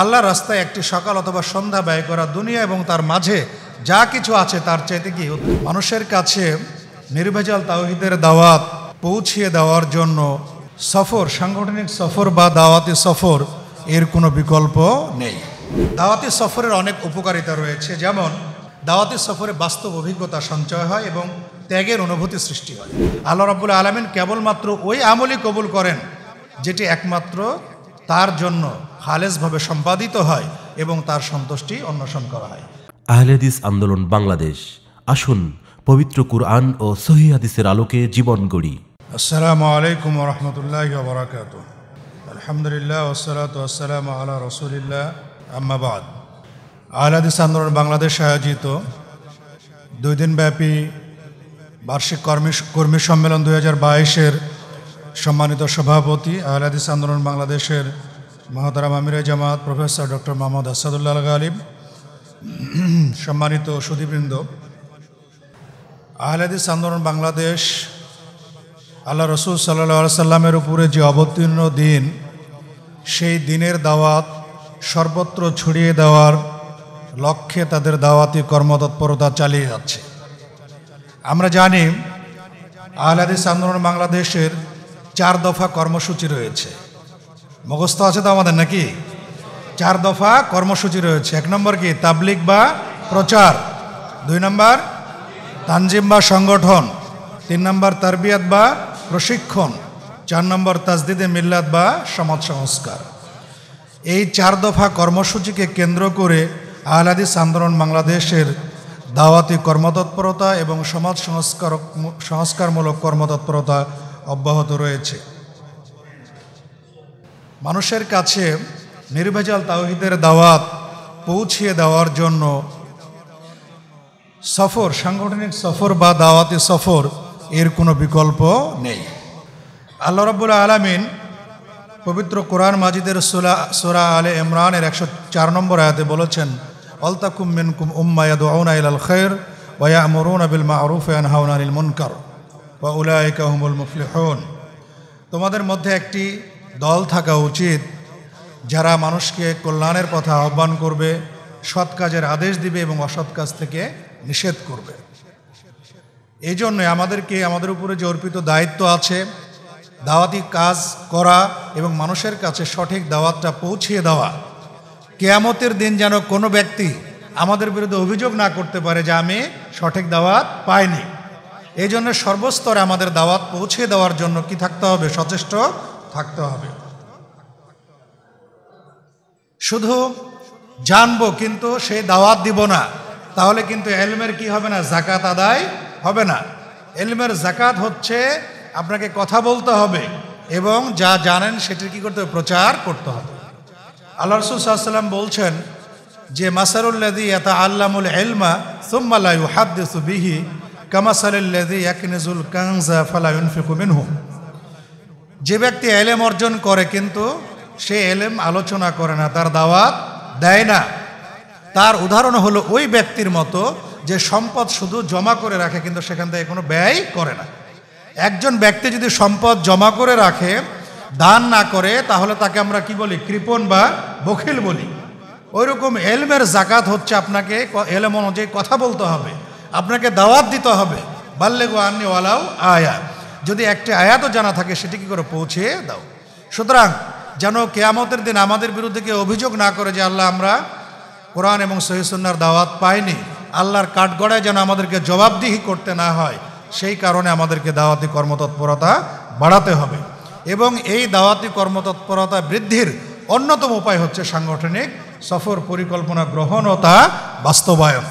আল্লাহ রাস্তায় একটি সকাল অথবা সন্ধ্যা ব্যয় করা দুনিয়া এবং তার মাঝে যা কিছু আছে তার চাইতে কি মানুষের কাছে নির্ভেজাল তাওহিদের দাওয়াত পৌঁছিয়ে দেওয়ার জন্য সফর সাংগঠনিক সফর বা দাওয়াতি সফর এর কোনো বিকল্প নেই দাওয়াতি সফরের অনেক উপকারিতা রয়েছে যেমন দাওয়াতি সফরে বাস্তব অভিজ্ঞতা সঞ্চয় হয় এবং ত্যাগের অনুভূতি সৃষ্টি হয় আল্লাহ রাবুল আলমিন কেবলমাত্র ওই আমলই কবুল করেন যেটি একমাত্র তার জন্য খালেজভাবে সম্পাদিত হয় এবং তার সন্তুষ্টি অন্বেষণ করা হয় আহলেদিস আন্দোলন বাংলাদেশ আসুন পবিত্র কুরআন ও সহি আলোকে জীবন গড়ি আসসালামু আলাইকুম রহমতুল্লাহ বরাকাত আলহামদুলিল্লাহ ওসরাত আসসালাম আলা রসুলিল্লাহ আহমাবাদ আহলাদিস আন্দোলন বাংলাদেশ আয়োজিত দুই দিনব্যাপী বার্ষিক কর্মী কর্মী সম্মেলন দুই হাজার বাইশের সম্মানিত সভাপতি আহলাদিস আন্দোলন বাংলাদেশের মহাতারাম আমিরা জামাত প্রফেসর ডক্টর মোহাম্মদ আসাদুল্লাহ গালিব সম্মানিত সুদীবৃন্দ আহলাদিস আন্দোলন বাংলাদেশ আল্লাহ রসুল সাল্লা সাল্লামের উপরে যে অবতীর্ণ দিন সেই দিনের দাওয়াত সর্বত্র ছড়িয়ে দেওয়ার লক্ষ্যে তাদের দাওয়াতি কর্মতৎপরতা চালিয়ে যাচ্ছে আমরা জানি আহলাদিস আন্দোলন বাংলাদেশের চার দফা কর্মসূচি রয়েছে মুখস্থ আছে তো আমাদের নাকি চার দফা কর্মসূচি রয়েছে এক নম্বর কি তাবলিক বা প্রচার দুই নম্বর তানজিম বা সংগঠন তিন নম্বর তারবিয়াত বা প্রশিক্ষণ চার নম্বর তাজদিদে মিল্লাত বা সমাজ সংস্কার এই চার দফা কর্মসূচিকে কেন্দ্র করে আহলাদিস আন্দোলন বাংলাদেশের দাওয়াতি কর্মতৎপরতা এবং সমাজ সংস্কার সংস্কারমূলক কর্মতৎপরতা অব্যাহত রয়েছে মানুষের কাছে নির্ভেজাল তাওহিদের দাওয়াত পৌঁছিয়ে দেওয়ার জন্য সফর সাংগঠনিক সফর বা দাওয়াতি সফর এর কোনো বিকল্প নেই আল্লাহ রব্বুল আলমিন পবিত্র কোরআন মাজিদের সোলা সোরা আলে ইমরানের একশো চার নম্বর আয়াতে বলেছেন অলতাকুম মিনকুম উম্মায়াদ আল খৈর ওয়া মরুন আবিল মা আরুফ আনহাউন আনিল মুনকার বা মুফলি মুফলিহন তোমাদের মধ্যে একটি দল থাকা উচিত যারা মানুষকে কল্যাণের পথে আহ্বান করবে সৎ কাজের আদেশ দিবে এবং অসৎ কাজ থেকে নিষেধ করবে এই জন্যে আমাদেরকে আমাদের উপরে যে অর্পিত দায়িত্ব আছে দাওয়াতি কাজ করা এবং মানুষের কাছে সঠিক দাওয়াতটা পৌঁছিয়ে দেওয়া কেয়ামতের দিন যেন কোনো ব্যক্তি আমাদের বিরুদ্ধে অভিযোগ না করতে পারে যে আমি সঠিক দাওয়াত পাইনি এই জন্য সর্বস্তরে আমাদের দাওয়াত পৌঁছে দেওয়ার জন্য কি থাকতে হবে সচেষ্ট থাকতে হবে শুধু জানবো কিন্তু সে দাওয়াত দিব না তাহলে কিন্তু এলমের কি হবে না জাকাত আদায় হবে না এলমের জাকাত হচ্ছে আপনাকে কথা বলতে হবে এবং যা জানেন সেটির কি করতে হবে প্রচার করতে হবে আল্লাহ রসুলাম সাল্লাম বলছেন যে মাসারুল্লাদি এতা আল্লামুল এলমা সোম্মালায়ু হাদ্দিসু বিহি কামাসাল্লাদি একনিজুল কাংজা ফালায়ুন ফিকুমিন হুম যে ব্যক্তি এলেম অর্জন করে কিন্তু সে এলেম আলোচনা করে না তার দাওয়াত দেয় না তার উদাহরণ হলো ওই ব্যক্তির মতো যে সম্পদ শুধু জমা করে রাখে কিন্তু সেখান থেকে কোনো ব্যয় করে না একজন ব্যক্তি যদি সম্পদ জমা করে রাখে দান না করে তাহলে তাকে আমরা কি বলি কৃপণ বা বখিল বলি ওইরকম এলমের জাকাত হচ্ছে আপনাকে এলম অনুযায়ী কথা বলতে হবে আপনাকে দাওয়াত দিতে হবে বাল্যেগো আন্নি ওয়ালাও আয়া যদি একটি আয়াতও জানা থাকে সেটি কি করে পৌঁছে দাও সুতরাং যেন কেয়ামতের দিন আমাদের বিরুদ্ধে কেউ অভিযোগ না করে যে আল্লাহ আমরা কোরআন এবং সহিসার দাওয়াত পাইনি আল্লাহর কাঠগড়ায় যেন আমাদেরকে জবাবদিহি করতে না হয় সেই কারণে আমাদেরকে দাওয়াতি কর্মতৎপরতা বাড়াতে হবে এবং এই দাওয়াতি কর্মতৎপরতা বৃদ্ধির অন্যতম উপায় হচ্ছে সাংগঠনিক সফর পরিকল্পনা গ্রহণ ও তা বাস্তবায়ন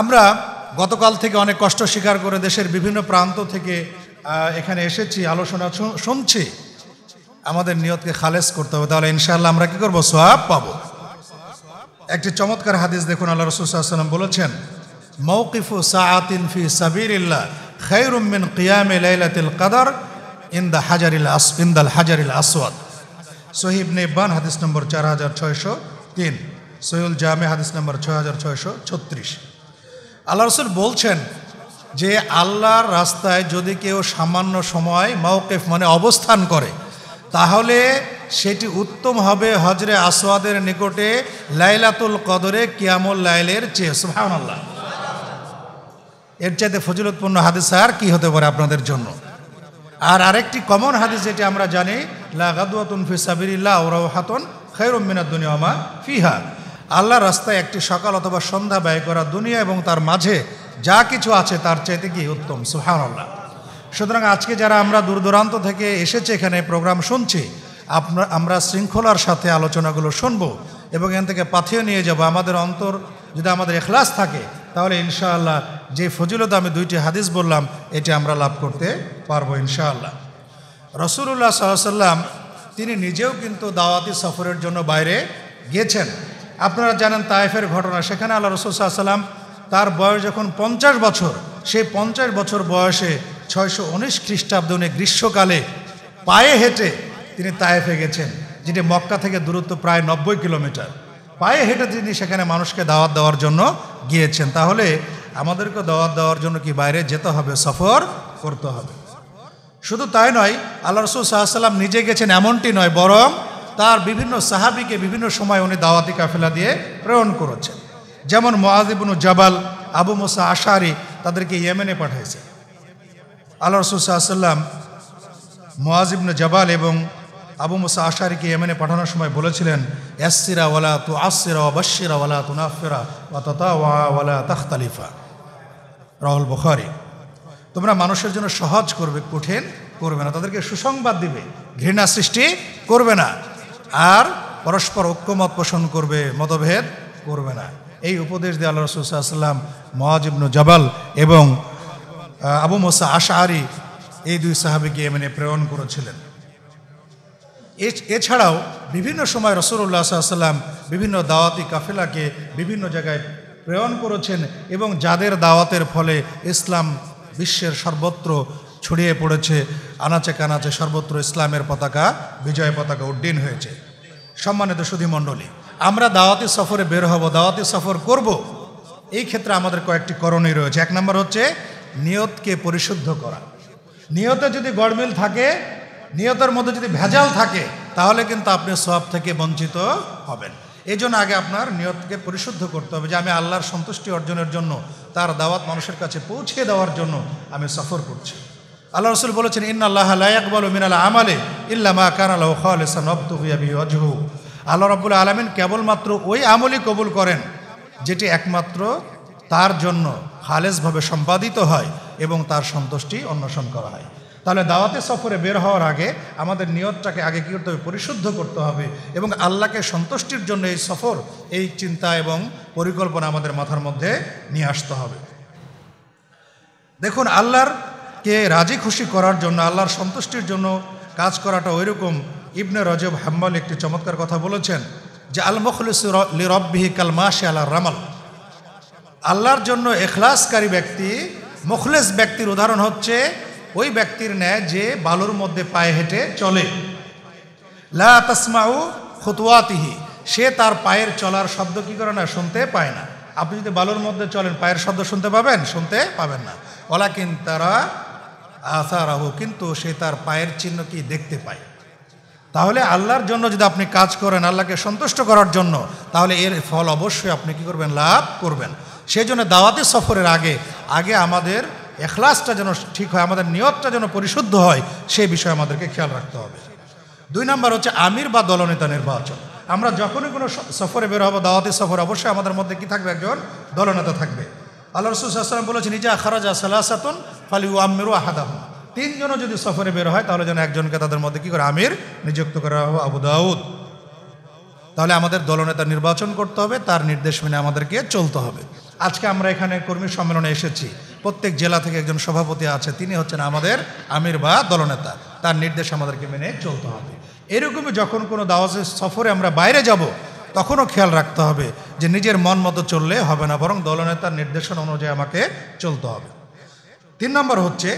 আমরা গতকাল থেকে অনেক কষ্ট স্বীকার করে দেশের বিভিন্ন প্রান্ত থেকে এখানে এসেছি আলোচনা শুনছি আমাদের নিয়তকে খালেজ করতে হবে তাহলে ইনশাল্লাহ আমরা কী করবো সোয়াব পাবো একটি চমৎকার হাদিস দেখুন আল্লাহ রসুলাম বলেছেন মৌকিফু সাআতিন ফি সাবিরিল্লাহ খৈরুমিন কিয়ামে লাইলাতিল কাদার ইন দ্য হাজারিল আস ইন হাজারিল আসওয়াদ সহিব নেবান হাদিস নম্বর চার হাজার ছয়শো তিন সহিউল জামে হাদিস নম্বর ছয় হাজার ছয়শো ছত্রিশ আল্লাহ রসুল বলছেন যে আল্লাহর রাস্তায় যদি কেউ সামান্য সময় মাওকেফ মানে অবস্থান করে তাহলে সেটি উত্তম হবে হজরে আসওয়াদের নিকটে লাইলাতুল কদরে কিয়ামুল লাইলের চেয়ে সুহামাল্লাহ আল্লাহ এর চাইতে ফজিলতপূর্ণ হাদিস আর কী হতে পারে আপনাদের জন্য আর আরেকটি কমন হাদিস যেটি আমরা জানি লাগাদুয়াতুন ফি ইল্লাহ ওরাও হাতন খৈরমিনাদ দুনিয়া ফিহা আল্লাহ রাস্তায় একটি সকাল অথবা সন্ধ্যা ব্যয় করা দুনিয়া এবং তার মাঝে যা কিছু আছে তার চাইতে কি উত্তম সুহান আল্লাহ সুতরাং আজকে যারা আমরা দূর দূরান্ত থেকে এসেছে এখানে প্রোগ্রাম শুনছি আপনার আমরা শৃঙ্খলার সাথে আলোচনাগুলো শুনব এবং এখান থেকে পাথিয়ে নিয়ে যাব আমাদের অন্তর যদি আমাদের এখলাস থাকে তাহলে ইনশাআল্লাহ যে ফজিলত আমি দুইটি হাদিস বললাম এটি আমরা লাভ করতে পারবো ইনশাআল্লাহ রসুল্লাহ সাল্লাম তিনি নিজেও কিন্তু দাওয়াতি সফরের জন্য বাইরে গিয়েছেন আপনারা জানেন তায়েফের ঘটনা সেখানে আল্লাহ রসুল্লাহ সাল্লাম তার বয়স যখন পঞ্চাশ বছর সেই পঞ্চাশ বছর বয়সে ছয়শো উনিশ খ্রিস্টাব্দ উনি গ্রীষ্মকালে পায়ে হেঁটে তিনি তায়েফে গেছেন যেটি মক্কা থেকে দূরত্ব প্রায় নব্বই কিলোমিটার পায়ে হেঁটে তিনি সেখানে মানুষকে দাওয়াত দেওয়ার জন্য গিয়েছেন তাহলে আমাদেরকে দাওয়াত দেওয়ার জন্য কি বাইরে যেতে হবে সফর করতে হবে শুধু তাই নয় আল্লাহ রসুল সাল্লাম নিজে গেছেন এমনটি নয় বরং তার বিভিন্ন সাহাবিকে বিভিন্ন সময় উনি দাওয়াতি কাফেলা দিয়ে প্রেরণ করেছেন যেমন মোয়াজিবনু জাবাল আবু মোসা আশারি তাদেরকে ইয়েমেনে পাঠাইছে আল্লাহ রসুল্লাম মোয়াজিবনু জাবাল এবং আবু মোসা আশারিকে ইয়েমেনে পাঠানোর সময় বলেছিলেন ইয়াসিরা ওয়ালা তু আসিরা বাসিরা ওয়ালা তুনাফেরা ওয়া ততা ওয়া ওয়ালা তাখতালিফা রাহুল বখারি তোমরা মানুষের জন্য সহজ করবে কঠিন করবে না তাদেরকে সুসংবাদ দিবে ঘৃণা সৃষ্টি করবে না আর পরস্পর ঐক্যমত পোষণ করবে মতভেদ করবে না এই উপদেশ দিয়ে আল্লাহ রসুলাম মহাজিবনু জবাল এবং আবু মোসা আশাহারি এই দুই সাহাবিকে এমএনে প্রেরণ করেছিলেন এছাড়াও বিভিন্ন সময় রসুল্লাহ সাল্লাম বিভিন্ন দাওয়াতি কাফেলাকে বিভিন্ন জায়গায় প্রেরণ করেছেন এবং যাদের দাওয়াতের ফলে ইসলাম বিশ্বের সর্বত্র ছড়িয়ে পড়েছে আনাচে কানাচে সর্বত্র ইসলামের পতাকা বিজয় পতাকা উড্ডীন হয়েছে সম্মানিত মণ্ডলী আমরা দাওয়াতি সফরে বের হব দাওয়াতি সফর করব এই ক্ষেত্রে আমাদের কয়েকটি করণীয় রয়েছে এক নম্বর হচ্ছে নিয়তকে পরিশুদ্ধ করা নিয়তে যদি গড়মিল থাকে নিয়তের মধ্যে যদি ভেজাল থাকে তাহলে কিন্তু আপনি সব থেকে বঞ্চিত হবেন এই জন্য আগে আপনার নিয়তকে পরিশুদ্ধ করতে হবে যে আমি আল্লাহর সন্তুষ্টি অর্জনের জন্য তার দাওয়াত মানুষের কাছে পৌঁছে দেওয়ার জন্য আমি সফর করছি আল্লাহ রসুল বলেছেন ইন্না আল্লাহ লায়াকবাল মিনাল আমালে ইল্লামা কান আল্লাহ আল্লাহ রব্বুল আলমিন কেবলমাত্র ওই আমলই কবুল করেন যেটি একমাত্র তার জন্য খালেজভাবে সম্পাদিত হয় এবং তার সন্তুষ্টি অন্বেষণ করা হয় তাহলে দাওয়াতে সফরে বের হওয়ার আগে আমাদের নিয়তটাকে আগে কী করতে হবে পরিশুদ্ধ করতে হবে এবং আল্লাহকে সন্তুষ্টির জন্য এই সফর এই চিন্তা এবং পরিকল্পনা আমাদের মাথার মধ্যে নিয়ে আসতে হবে দেখুন আল্লাহর কে রাজি খুশি করার জন্য আল্লাহর সন্তুষ্টির জন্য কাজ করাটা ওই রকম ইবনে রজব হাম্বল একটি চমৎকার কথা বলেছেন যে আল মখলিসুলি রব্বিহি কালমাশে আল্লাহ রামাল আল্লাহর জন্য এখলাসকারী ব্যক্তি মখলেস ব্যক্তির উদাহরণ হচ্ছে ওই ব্যক্তির ন্যায় যে বালুর মধ্যে পায়ে হেঁটে চলে লা খুতুয়াতিহি সে তার পায়ের চলার শব্দ কী করে না শুনতে পায় না আপনি যদি বালুর মধ্যে চলেন পায়ের শব্দ শুনতে পাবেন শুনতে পাবেন না ওলাকিন তারা আসারাহ কিন্তু সে তার পায়ের চিহ্ন কি দেখতে পায় তাহলে আল্লাহর জন্য যদি আপনি কাজ করেন আল্লাহকে সন্তুষ্ট করার জন্য তাহলে এর ফল অবশ্যই আপনি কি করবেন লাভ করবেন সেই জন্য দাওয়াতি সফরের আগে আগে আমাদের এখলাসটা যেন ঠিক হয় আমাদের নিয়তটা যেন পরিশুদ্ধ হয় সেই বিষয়ে আমাদেরকে খেয়াল রাখতে হবে দুই নম্বর হচ্ছে আমির বা দলনেতা নির্বাচন আমরা যখনই কোনো সফরে বের হবো দাওয়াতি সফর অবশ্যই আমাদের মধ্যে কি থাকবে একজন দলনেতা থাকবে আল্লাহ রসুল সাল্লাম বলেছে নিজে খারাজা সালাসাতুন ফালি ও আমিরু আহাদাহ তিনজনও যদি সফরে বের হয় তাহলে যেন একজনকে তাদের মধ্যে কী করে আমির নিযুক্ত করা হবে আবু দাউদ তাহলে আমাদের দলনেতা নির্বাচন করতে হবে তার নির্দেশ মেনে আমাদেরকে চলতে হবে আজকে আমরা এখানে কর্মী সম্মেলনে এসেছি প্রত্যেক জেলা থেকে একজন সভাপতি আছে তিনি হচ্ছেন আমাদের আমির বা দলনেতা তার নির্দেশ আমাদেরকে মেনে চলতে হবে এরকমই যখন কোনো দাওয়াজের সফরে আমরা বাইরে যাব তখনও খেয়াল রাখতে হবে যে নিজের মন মতো চললে হবে না বরং দলনেতার নির্দেশন অনুযায়ী আমাকে চলতে হবে তিন নম্বর হচ্ছে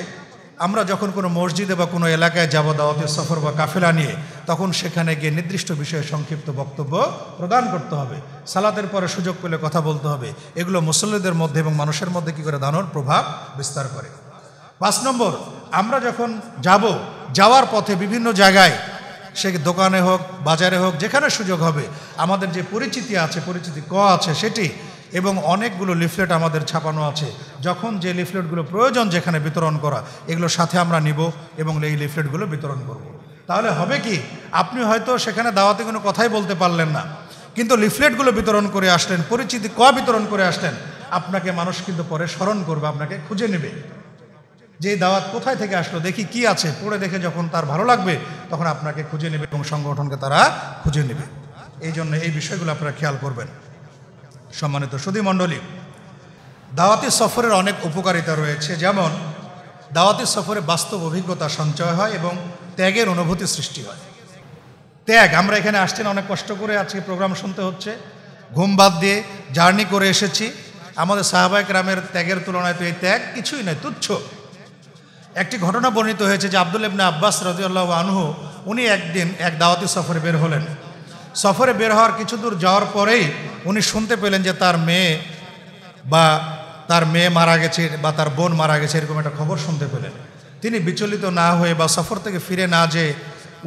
আমরা যখন কোনো মসজিদে বা কোনো এলাকায় যাব দাওয়াতের সফর বা কাফেলা নিয়ে তখন সেখানে গিয়ে নির্দিষ্ট বিষয়ে সংক্ষিপ্ত বক্তব্য প্রদান করতে হবে সালাতের পরে সুযোগ পেলে কথা বলতে হবে এগুলো মুসল্লিদের মধ্যে এবং মানুষের মধ্যে কী করে দানোর প্রভাব বিস্তার করে পাঁচ নম্বর আমরা যখন যাব যাওয়ার পথে বিভিন্ন জায়গায় সে দোকানে হোক বাজারে হোক যেখানে সুযোগ হবে আমাদের যে পরিচিতি আছে পরিচিতি ক আছে সেটি এবং অনেকগুলো লিফলেট আমাদের ছাপানো আছে যখন যে লিফলেটগুলো প্রয়োজন যেখানে বিতরণ করা এগুলো সাথে আমরা নিব এবং এই লিফলেটগুলো বিতরণ করব। তাহলে হবে কি আপনি হয়তো সেখানে দাওয়াতে কোনো কথাই বলতে পারলেন না কিন্তু লিফলেটগুলো বিতরণ করে আসলেন পরিচিতি ক বিতরণ করে আসলেন আপনাকে মানুষ কিন্তু পরে স্মরণ করবে আপনাকে খুঁজে নেবে যে দাওয়াত কোথায় থেকে আসলো দেখি কি আছে পড়ে দেখে যখন তার ভালো লাগবে তখন আপনাকে খুঁজে নেবে এবং সংগঠনকে তারা খুঁজে নেবে এই জন্য এই বিষয়গুলো আপনারা খেয়াল করবেন সম্মানিত সুদী মণ্ডলী দাওয়াতি সফরের অনেক উপকারিতা রয়েছে যেমন দাওয়াতি সফরে বাস্তব অভিজ্ঞতা সঞ্চয় হয় এবং ত্যাগের অনুভূতি সৃষ্টি হয় ত্যাগ আমরা এখানে আসছেন অনেক কষ্ট করে আজকে প্রোগ্রাম শুনতে হচ্ছে ঘুম বাদ দিয়ে জার্নি করে এসেছি আমাদের সাহাবায়ক রামের ত্যাগের তুলনায় তো এই ত্যাগ কিছুই নয় তুচ্ছ একটি ঘটনা বর্ণিত হয়েছে যে আবদুল ইবনে আব্বাস রাজিউল্লাহ আনহু উনি একদিন এক দাওয়াতি সফরে বের হলেন সফরে বের হওয়ার কিছু দূর যাওয়ার পরেই উনি শুনতে পেলেন যে তার মেয়ে বা তার মেয়ে মারা গেছে বা তার বোন মারা গেছে এরকম একটা খবর শুনতে পেলেন তিনি বিচলিত না হয়ে বা সফর থেকে ফিরে না যেয়ে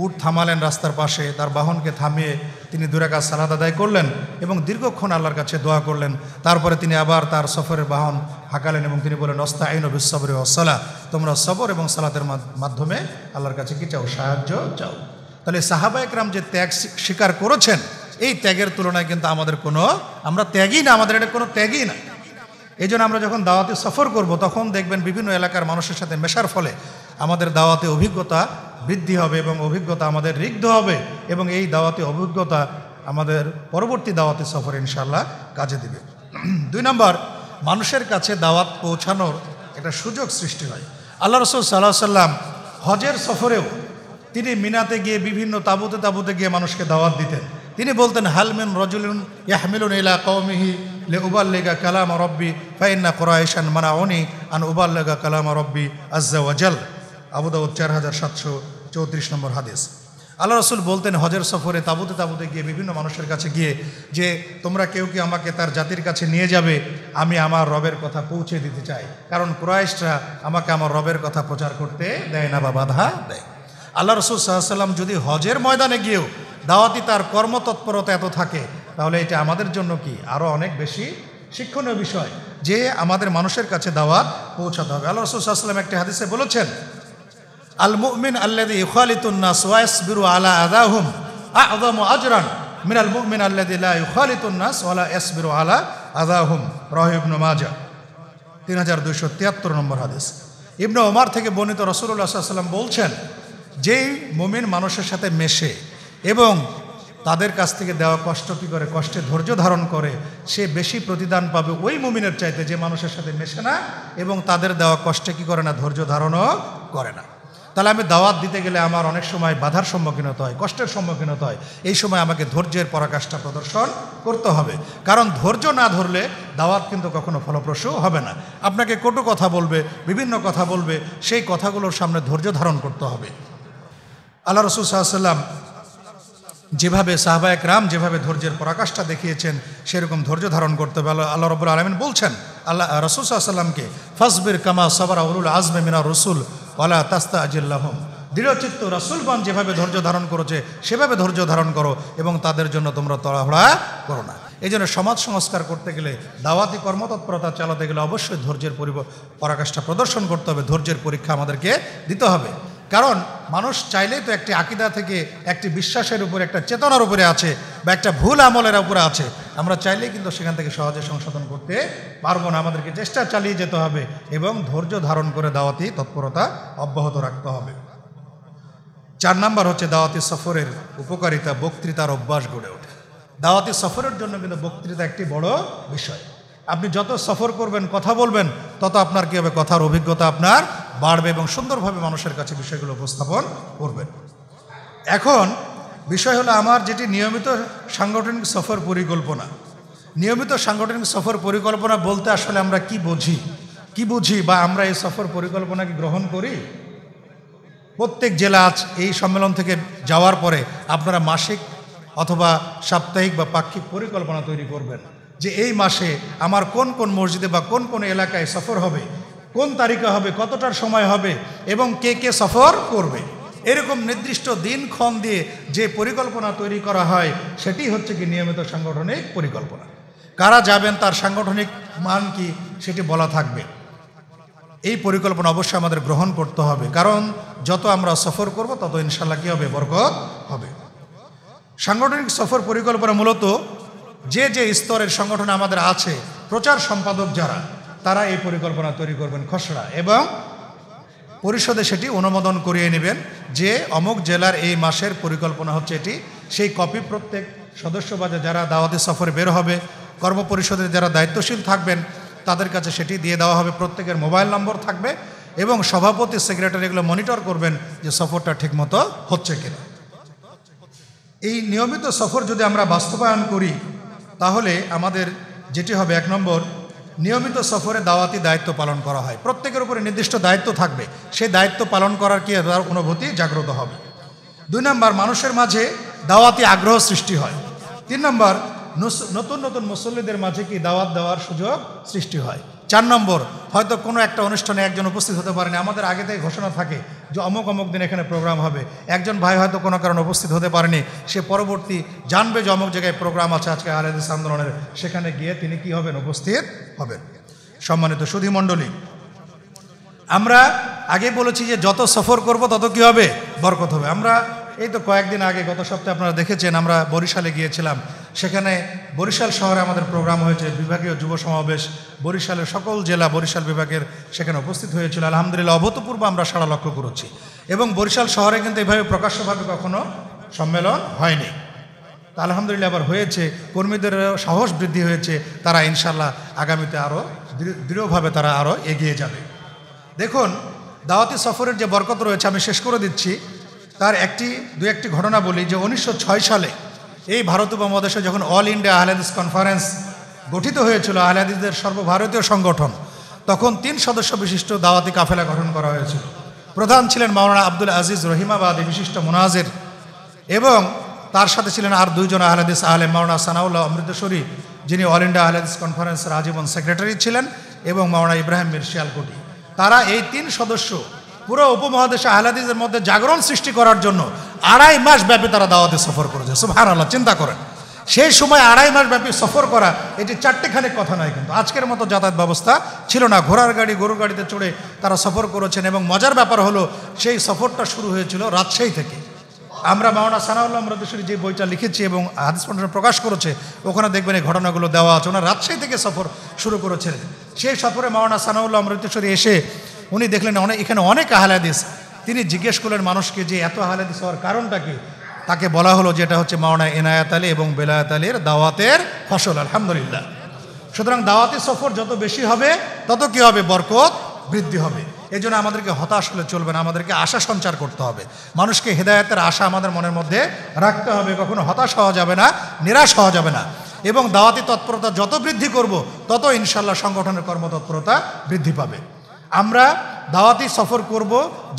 উঠ থামালেন রাস্তার পাশে তার বাহনকে থামিয়ে তিনি দুরাকাত সালাদ আদায় করলেন এবং দীর্ঘক্ষণ আল্লাহর কাছে দোয়া করলেন তারপরে তিনি আবার তার সফরের বাহন হাঁকালেন এবং তিনি বলেন অস্তা আইন বিশ্বরে অসলা তোমরা সবর এবং সালাতের মাধ্যমে আল্লাহর কাছে কি চাও সাহায্য চাও তাহলে সাহাবা একরাম যে ত্যাগ স্বীকার করেছেন এই ত্যাগের তুলনায় কিন্তু আমাদের কোনো আমরা ত্যাগই না আমাদের এটা কোনো ত্যাগই না এই জন্য আমরা যখন দাওয়াতে সফর করব তখন দেখবেন বিভিন্ন এলাকার মানুষের সাথে মেশার ফলে আমাদের দাওয়াতে অভিজ্ঞতা বৃদ্ধি হবে এবং অভিজ্ঞতা আমাদের রিগ্ধ হবে এবং এই দাওয়াতি অভিজ্ঞতা আমাদের পরবর্তী দাওয়াতি সফর ইনশাল্লাহ কাজে দিবে দুই নম্বর মানুষের কাছে দাওয়াত পৌঁছানোর একটা সুযোগ সৃষ্টি হয় আল্লাহ রসুল সাল্লাহ সাল্লাম হজের সফরেও তিনি মিনাতে গিয়ে বিভিন্ন তাবুতে তাবুতে গিয়ে মানুষকে দাওয়াত দিতেন তিনি বলতেন হালমেন রজুলুন ইয়াহমিলুন ইলা কৌমিহি লে উবাল্লেগা কালাম রব্বি ফাইন্না কোরআশান মানা অনি আন উবাল্লেগা কালাম রব্বি আজ্জা ওয়াজাল আবুদাউদ চার হাজার সাতশো চৌত্রিশ নম্বর হাদিস আল্লাহ রসুল বলতেন হজের সফরে তাবুতে তাবুতে গিয়ে বিভিন্ন মানুষের কাছে গিয়ে যে তোমরা কেউ কি আমাকে তার জাতির কাছে নিয়ে যাবে আমি আমার রবের কথা পৌঁছে দিতে চাই কারণ ক্রয়েশরা আমাকে আমার রবের কথা প্রচার করতে দেয় না বা বাধা দেয় আল্লাহ রসুল সাল্লাম যদি হজের ময়দানে গিয়েও দাওয়াতি তার কর্মতৎপরতা এত থাকে তাহলে এটা আমাদের জন্য কি আরও অনেক বেশি শিক্ষণীয় বিষয় যে আমাদের মানুষের কাছে দাওয়াত পৌঁছাতে হবে আল্লাহ রসুল সাল্লাম একটি হাদিসে বলেছেন আল মুমিন আল্লাদি ইখালিতুন্নাস ওয়াসবিরু আলা আদাহুম আযম আজরান মিন মিনাল মুমিন আল্লাদি লা ইখালিতুন্নাস ওয়ালা ইয়াসবিরু আলা আদাহুম তিন হাজার দুইশো তিয়াত্তর নম্বর হাদিস ইবনে ওমার থেকে বর্ণিত রাসূলুল্লাহ সাল্লাল্লাহু আলাইহি বলছেন যেই মুমিন মানুষের সাথে মেশে এবং তাদের কাছ থেকে দেওয়া কষ্ট কী করে কষ্টে ধৈর্য ধারণ করে সে বেশি প্রতিদান পাবে ওই মুমিনের চাইতে যে মানুষের সাথে মেশে না এবং তাদের দেওয়া কষ্টে কী করে না ধৈর্য ধারণও করে না তাহলে আমি দাওয়াত দিতে গেলে আমার অনেক সময় বাধার সম্মুখীন হতে হয় কষ্টের সম্মুখীন হতে হয় এই সময় আমাকে ধৈর্যের পরাকাষ্ঠা প্রদর্শন করতে হবে কারণ ধৈর্য না ধরলে দাওয়াত কিন্তু কখনো ফলপ্রসূ হবে না আপনাকে কটু কথা বলবে বিভিন্ন কথা বলবে সেই কথাগুলোর সামনে ধৈর্য ধারণ করতে হবে আল্লাহ রসুল সাহাশাল্লাম যেভাবে সাহবা রাম যেভাবে ধৈর্যের পরাকাষ্ঠা দেখিয়েছেন সেরকম ধৈর্য ধারণ করতে হবে আল্লাহ রবুল আলমিন বলছেন আল্লাহ রসুল সাল্লামকে ফসবির কামা সবার আউরুল আজমে মিনা রসুল ওলা তাস্তা আজিল্লাহম দৃঢ়চিত্ত রাসুলগঞ্জ যেভাবে ধৈর্য ধারণ করেছে সেভাবে ধৈর্য ধারণ করো এবং তাদের জন্য তোমরা তড়াহড়া করো না এই জন্য সমাজ সংস্কার করতে গেলে দাওয়াতি কর্মতৎপরতা চালাতে গেলে অবশ্যই ধৈর্যের পরিব পরাকাষ্ঠা প্রদর্শন করতে হবে ধৈর্যের পরীক্ষা আমাদেরকে দিতে হবে কারণ মানুষ চাইলেই তো একটি আকিদা থেকে একটি বিশ্বাসের উপরে একটা চেতনার উপরে আছে বা একটা ভুল আমলের উপরে আছে আমরা চাইলে কিন্তু সেখান থেকে সহজে সংশোধন করতে পারবো না আমাদেরকে চেষ্টা চালিয়ে যেতে হবে এবং ধৈর্য ধারণ করে দাওয়াতি তৎপরতা অব্যাহত রাখতে হবে চার নাম্বার হচ্ছে দাওয়াতি সফরের উপকারিতা বক্তৃতার অভ্যাস গড়ে ওঠে দাওয়াতি সফরের জন্য কিন্তু বক্তৃতা একটি বড় বিষয় আপনি যত সফর করবেন কথা বলবেন তত আপনার কী হবে কথার অভিজ্ঞতা আপনার বাড়বে এবং সুন্দরভাবে মানুষের কাছে বিষয়গুলো উপস্থাপন করবেন এখন বিষয় হলো আমার যেটি নিয়মিত সাংগঠনিক সফর পরিকল্পনা নিয়মিত সাংগঠনিক সফর পরিকল্পনা বলতে আসলে আমরা কি বুঝি কি বুঝি বা আমরা এই সফর পরিকল্পনাকে গ্রহণ করি প্রত্যেক জেলা আজ এই সম্মেলন থেকে যাওয়ার পরে আপনারা মাসিক অথবা সাপ্তাহিক বা পাক্ষিক পরিকল্পনা তৈরি করবেন যে এই মাসে আমার কোন কোন মসজিদে বা কোন কোন এলাকায় সফর হবে কোন তারিখে হবে কতটার সময় হবে এবং কে কে সফর করবে এরকম নির্দিষ্ট দিনক্ষণ দিয়ে যে পরিকল্পনা তৈরি করা হয় সেটি হচ্ছে কি নিয়মিত সাংগঠনিক পরিকল্পনা কারা যাবেন তার সাংগঠনিক মান কি সেটি বলা থাকবে এই পরিকল্পনা অবশ্যই আমাদের গ্রহণ করতে হবে কারণ যত আমরা সফর করব তত ইনশাল্লাহ কী হবে বরকত হবে সাংগঠনিক সফর পরিকল্পনা মূলত যে যে স্তরের সংগঠন আমাদের আছে প্রচার সম্পাদক যারা তারা এই পরিকল্পনা তৈরি করবেন খসড়া এবং পরিষদে সেটি অনুমোদন করিয়ে নেবেন যে অমুক জেলার এই মাসের পরিকল্পনা হচ্ছে এটি সেই কপি প্রত্যেক সদস্য বাজে যারা দাওয়াতি সফরে বের হবে কর্মপরিষদের যারা দায়িত্বশীল থাকবেন তাদের কাছে সেটি দিয়ে দেওয়া হবে প্রত্যেকের মোবাইল নম্বর থাকবে এবং সভাপতি সেক্রেটারি এগুলো মনিটর করবেন যে সফরটা ঠিকমতো হচ্ছে কিনা এই নিয়মিত সফর যদি আমরা বাস্তবায়ন করি তাহলে আমাদের যেটি হবে এক নম্বর নিয়মিত সফরে দাওয়াতি দায়িত্ব পালন করা হয় প্রত্যেকের উপরে নির্দিষ্ট দায়িত্ব থাকবে সেই দায়িত্ব পালন করার কি তার অনুভূতি জাগ্রত হবে দুই নম্বর মানুষের মাঝে দাওয়াতি আগ্রহ সৃষ্টি হয় তিন নম্বর নতুন নতুন মুসল্লিদের মাঝে কি দাওয়াত দেওয়ার সুযোগ সৃষ্টি হয় চার নম্বর হয়তো কোনো একটা অনুষ্ঠানে একজন উপস্থিত হতে পারেনি আমাদের আগে থেকে ঘোষণা থাকে যে অমুক অমুক দিন এখানে প্রোগ্রাম হবে একজন ভাই হয়তো কোনো কারণে উপস্থিত হতে পারেনি সে পরবর্তী জানবে যে অমুক জায়গায় প্রোগ্রাম আছে আজকে আলাদিস আন্দোলনের সেখানে গিয়ে তিনি কি হবেন উপস্থিত হবেন সম্মানিত মণ্ডলী আমরা আগে বলেছি যে যত সফর করব তত কি হবে বরকত হবে আমরা এই তো কয়েকদিন আগে গত সপ্তাহে আপনারা দেখেছেন আমরা বরিশালে গিয়েছিলাম সেখানে বরিশাল শহরে আমাদের প্রোগ্রাম হয়েছে বিভাগীয় যুব সমাবেশ বরিশালের সকল জেলা বরিশাল বিভাগের সেখানে উপস্থিত হয়েছিল আলহামদুলিল্লাহ অভূতপূর্ব আমরা সারা লক্ষ্য করেছি এবং বরিশাল শহরে কিন্তু এভাবে প্রকাশ্যভাবে কখনো সম্মেলন হয়নি আলহামদুলিল্লাহ আবার হয়েছে কর্মীদের সাহস বৃদ্ধি হয়েছে তারা ইনশাল্লাহ আগামীতে আরও দৃঢ়ভাবে তারা আরও এগিয়ে যাবে দেখুন দাওয়াতি সফরের যে বরকত রয়েছে আমি শেষ করে দিচ্ছি তার একটি দু একটি ঘটনা বলি যে উনিশশো সালে এই ভারত উপমহাদেশে যখন অল ইন্ডিয়া আহলাদিস কনফারেন্স গঠিত হয়েছিল আহলাদিসদের সর্বভারতীয় সংগঠন তখন তিন সদস্য বিশিষ্ট দাওয়াতি কাফেলা গঠন করা হয়েছিল প্রধান ছিলেন মাওলানা আব্দুল আজিজ রহিমাবাদী বিশিষ্ট মোনাজের এবং তার সাথে ছিলেন আর দুইজন আহলাদিস আহলে মাওনা সানাউল্লাহ অমৃতসরী যিনি অল ইন্ডিয়া আহলাদিস কনফারেন্সের আজীবন সেক্রেটারি ছিলেন এবং মাওনা ইব্রাহিম মির্শিয়াল কোটি তারা এই তিন সদস্য পুরো উপমহাদেশে আহলাদিসের মধ্যে জাগরণ সৃষ্টি করার জন্য আড়াই মাস ব্যাপী তারা দাওয়াতে সফর করেছে সুহান আল্লাহ চিন্তা করেন সেই সময় আড়াই মাস ব্যাপী সফর করা এটি খানিক কথা নয় কিন্তু আজকের মতো যাতায়াত ব্যবস্থা ছিল না ঘোড়ার গাড়ি গরুর গাড়িতে চড়ে তারা সফর করেছেন এবং মজার ব্যাপার হলো সেই সফরটা শুরু হয়েছিল রাজশাহী থেকে আমরা মাওনা সানাউল্লাহ মরদেশ্বরী যে বইটা লিখেছি এবং হাদিস ফাউন্ডেশন প্রকাশ করেছে ওখানে দেখবেন এই ঘটনাগুলো দেওয়া আছে ওনারা রাজশাহী থেকে সফর শুরু করেছিলেন সেই সফরে মাওনা সানাউল্লাহ অমৃতেশ্বরী এসে উনি দেখলেন অনেক এখানে অনেক আহলাদিস তিনি জিজ্ঞেস করলেন মানুষকে যে এত আহলাদিস হওয়ার কারণটা কি তাকে বলা হলো যেটা হচ্ছে মাওনা এনায়াত আলী এবং বেলায়াত আলীর দাওয়াতের ফসল আলহামদুলিল্লাহ সুতরাং দাওয়াতি সফর যত বেশি হবে তত কী হবে বরকত বৃদ্ধি হবে এই জন্য আমাদেরকে হতাশ হলে চলবে না আমাদেরকে আশা সঞ্চার করতে হবে মানুষকে হেদায়তের আশা আমাদের মনের মধ্যে রাখতে হবে কখনো হতাশ হওয়া যাবে না নিরাশ হওয়া যাবে না এবং দাওয়াতি তৎপরতা যত বৃদ্ধি করব তত ইনশাল্লাহ সংগঠনের কর্মতৎপরতা বৃদ্ধি পাবে আমরা দাওয়াতি সফর করব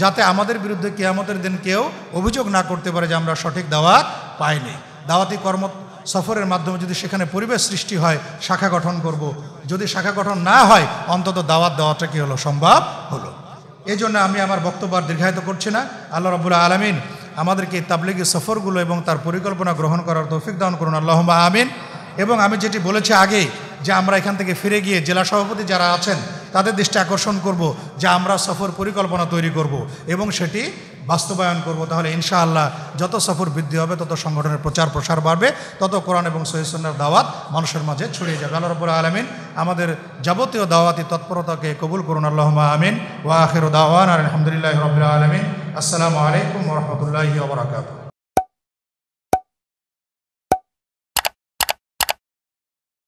যাতে আমাদের বিরুদ্ধে কেয়ামতের দিন কেউ অভিযোগ না করতে পারে যে আমরা সঠিক দাওয়াত পাইনি দাওয়াতি কর্ম সফরের মাধ্যমে যদি সেখানে পরিবেশ সৃষ্টি হয় শাখা গঠন করব। যদি শাখা গঠন না হয় অন্তত দাওয়াত দেওয়াটা কি হলো সম্ভব হলো এই জন্য আমি আমার বক্তব্য আর দীর্ঘায়িত করছি না আল্লাহ রবুল্লা আলমিন আমাদেরকে তাবলিগি সফরগুলো এবং তার পরিকল্পনা গ্রহণ করার তৌফিক দান করুন আল্লাহমা আমিন এবং আমি যেটি বলেছি আগে যে আমরা এখান থেকে ফিরে গিয়ে জেলা সভাপতি যারা আছেন তাদের দৃষ্টি আকর্ষণ করব যে আমরা সফর পরিকল্পনা তৈরি করব এবং সেটি বাস্তবায়ন করব তাহলে ইনশাআল্লাহ যত সফর বৃদ্ধি হবে তত সংগঠনের প্রচার প্রসার বাড়বে তত কোরআন এবং সহিসনার দাওয়াত মানুষের মাঝে ছড়িয়ে যাবে আল্লাহ রবুল আলমিন আমাদের যাবতীয় দাওয়াতি তৎপরতাকে কবুল করুন আল্লাহ আমিন আখের দাওয়ান আর আলহামদুলিল্লাহ রবিল আলমিন আসসালামু আলাইকুম রহমতুল্লাহ বরাকাতু